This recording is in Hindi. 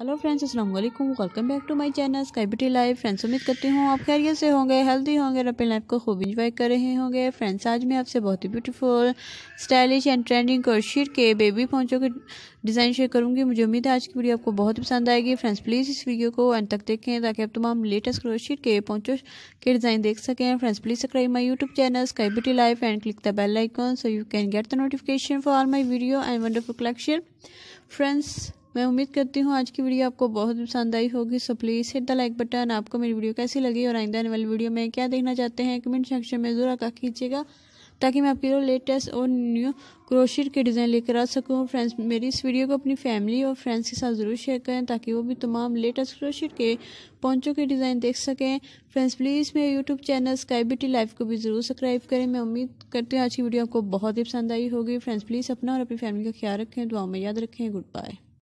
हेलो फ्रेंड्स अस्सलाम वालेकुम welcome back to my channel sky beauty life friends उम्मीद करती हूँ आप खैरियत से होंगे हेल्दी होंगे और अपनी लाइफ को खूब इंजॉय कर रहे होंगे फ्रेंड्स आज मैं आपसे बहुत ही beautiful stylish and trending crochet के बेबी पहुँचों के डिज़ाइन शेयर करूँगी मुझे उम्मीद है आज की वीडियो आपको बहुत पसंद आएगी फ्रेंड्स प्लीज़ इस वीडियो को एंड तक देखें ताकि आप तमाम लेटेस्ट क्रोशीट के पहुँचो के डिज़ाइन देख सकें friends please subscribe my YouTube channel sky beauty life and click the bell icon so you can get the notification for are my video and wonderful collection friends मैं उम्मीद करती हूँ आज की वीडियो आपको बहुत पसंद आई होगी so please hit the like button आपको मेरी वीडियो कैसी लगी और आइंदा आने वाली वीडियो में क्या देखना चाहते हैं कमेंट सेक्शन में ज़रूर आका कीजिएगा ताकि मैं आपके लिए लेटेस्ट और न्यू क्रोशियर के डिज़ाइन लेकर आ सकूँ फ्रेंड्स मेरी इस वीडियो को अपनी फैमिली और फ्रेंड्स के साथ ज़रूर शेयर करें ताकि वो भी तमाम लेटेस्ट क्रोशियर के पॉन्चों के डिज़ाइन देख सकें फ्रेंड्स प्लीज़ मेरे YouTube channel sky beauty life को भी ज़रूर सब्सक्राइब करें मैं उम्मीद करती हूँ आज की वीडियो आपको बहुत ही पसंद आई होगी फ्रेंड्स प्लीज़ अपना और अपनी फैमिली का ख्याल रखें दुआ में याद रखें गुड बाय